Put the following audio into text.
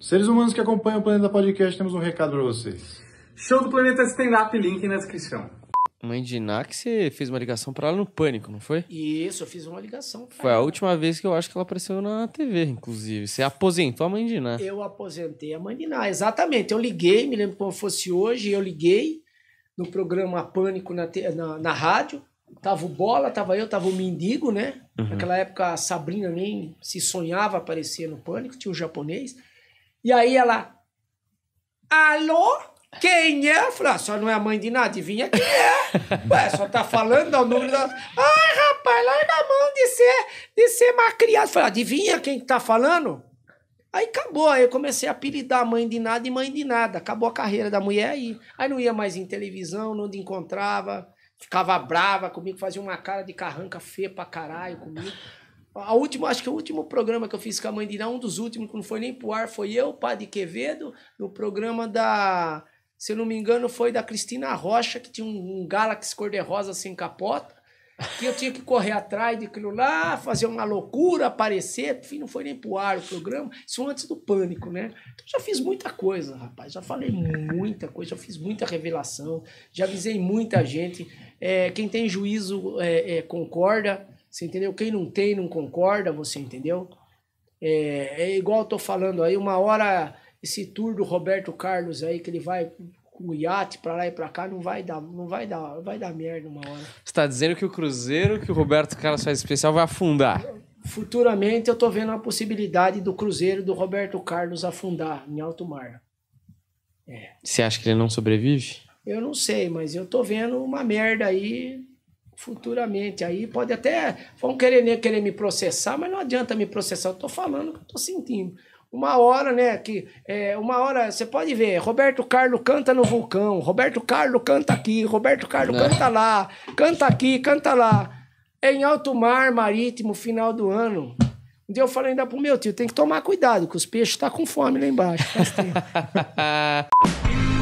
Seres humanos que acompanham o Planeta Podcast, temos um recado para vocês. Show do Planeta Stand Up, link na descrição. Mãe de Iná, que você fez uma ligação para ela no Pânico, não foi? Isso, eu fiz uma ligação. Foi a última vez que eu acho que ela apareceu na TV, inclusive. Você aposentou a mãe de Iná. Eu aposentei a mãe de Iná, exatamente. Eu liguei, me lembro como fosse hoje, eu liguei no programa Pânico na, na, na rádio. Tava o Bola, tava eu, tava o Mendigo, né? Uhum. Naquela época a Sabrina nem se sonhava aparecer no Pânico, tinha o japonês. E aí ela, alô? Quem é? Eu falei, a ah, senhora não é a mãe de nada, adivinha quem é? Ué, só tá falando, é o número da. Ai, rapaz, larga a mão de ser, de ser má criada. Eu falei, adivinha quem tá falando? Aí acabou, aí eu comecei a apelidar mãe de nada e mãe de nada. Acabou a carreira da mulher aí. Aí não ia mais em televisão, não te encontrava, ficava brava comigo, fazia uma cara de carranca feia pra caralho comigo. A última, acho que o último programa que eu fiz com a mãe de Iná, um dos últimos, que não foi nem pro ar, foi eu, Padre Quevedo, no programa da. Se eu não me engano, foi da Cristina Rocha, que tinha um, um Galaxy cor-de-rosa sem capota, que eu tinha que correr atrás daquilo lá, fazer uma loucura, aparecer. Enfim, não foi nem pro ar o programa. Isso antes do pânico, né? Então, já fiz muita coisa, rapaz. Já falei muita coisa, já fiz muita revelação, já avisei muita gente. É, quem tem juízo é, é, concorda. Você entendeu? Quem não tem, não concorda, você entendeu? É, é igual eu tô falando aí, uma hora esse tour do Roberto Carlos aí, que ele vai com o iate para lá e para cá, não vai dar, não vai dar, vai dar merda uma hora. Você tá dizendo que o Cruzeiro que o Roberto Carlos faz especial vai afundar? Futuramente eu tô vendo a possibilidade do Cruzeiro do Roberto Carlos afundar em alto mar. É. Você acha que ele não sobrevive? Eu não sei, mas eu tô vendo uma merda aí futuramente. Aí pode até. Vão querer, querer me processar, mas não adianta me processar. Eu tô falando que eu tô sentindo. Uma hora, né? Que, é, uma hora, você pode ver, Roberto Carlos canta no vulcão, Roberto Carlos canta aqui, Roberto Carlos né? canta lá, canta aqui, canta lá. Em alto mar marítimo, final do ano. Um eu falei ainda pro meu tio, tem que tomar cuidado, que os peixes estão tá com fome lá embaixo.